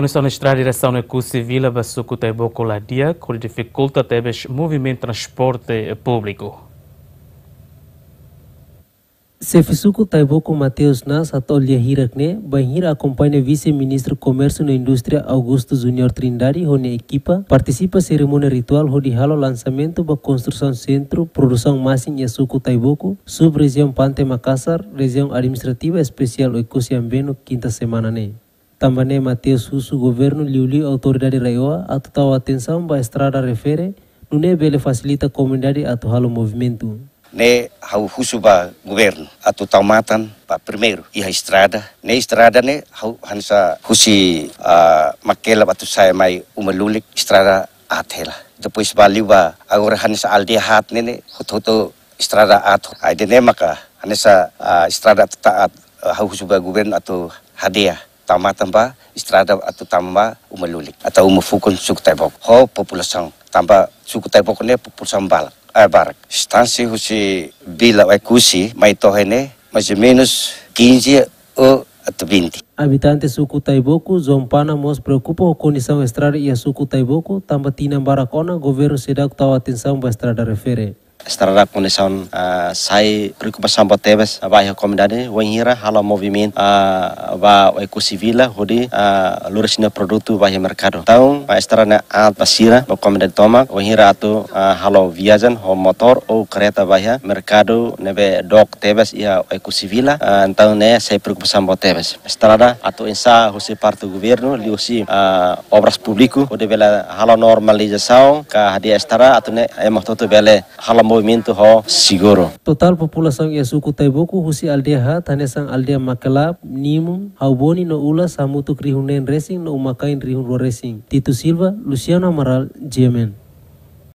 Condições de direção na é curso Vila Basuco Tebo Ladia, que dificulta também o movimento de transporte eh, público. Sefisuku Taiboco Mateus Nas atolhe hirakne, banhira acompanha vice-ministro Comércio na Indústria Augusto Junior Trindade, a equipa, participa cerimônia ritual hodi halo lançamento da construção centro, produção massin Yasuku Taiboco, sub-região Pante Makassar, região administrativa especial Ecosiambeno, quinta semana ne. Né? Também Mateus Susso, governo liuli autoridade raioa, atutal atenção para a estrada refere, não é bele facilita a comunidade atual o movimento. Ne hau husu ba governo, atu matan, ba primeiro e a estrada, ne estrada ne hau hansa husi a uh, makela batu saya mai umalulik estrada atela. Depois bali ba agora hansa aldia hat ne ne hototo estrada atu. Aide ne maka hansa uh, estrada taat uh, hau husu ba governo atu hadiah tama tamba istirahat atau tamba umelulik atau umufukun suku taibok ho populasi tamba suku taibok ne populasi bal, eh, barak stansi husi bila ekusi mai tohene masih minus kinci o atau binti. Habitantes suku Taiboku, Zompana mos preocupa con a estrada e suku Taiboku, tambatina barakona, governo sedak que estava atenção para estrada refere. Estrada condição uh, sai preocupação para tebes vai a comunidade wenhira hala movimento uh, va o ecocivila hodi uh, uh luresina produto vai mercado então vai estrada a basira ba comunidade toma wenhira atu uh, hala viajan ho motor ou kereta vai mercado nebe dok tebes ia o ecocivila uh, então né sai preocupação para tebes estrada atu insa hosi parte do governo liusi uh, obras público hodi bela hala normalização ka hadia estrada atu né é mototo bela hala movimento ho seguro. Total população é suku Taiboku husi aldeia tanesang aldeia makalap nimum hauboni no ula samutu krihunen racing no umakain rihun racing. Tito Silva, Luciano Amaral, Jemen.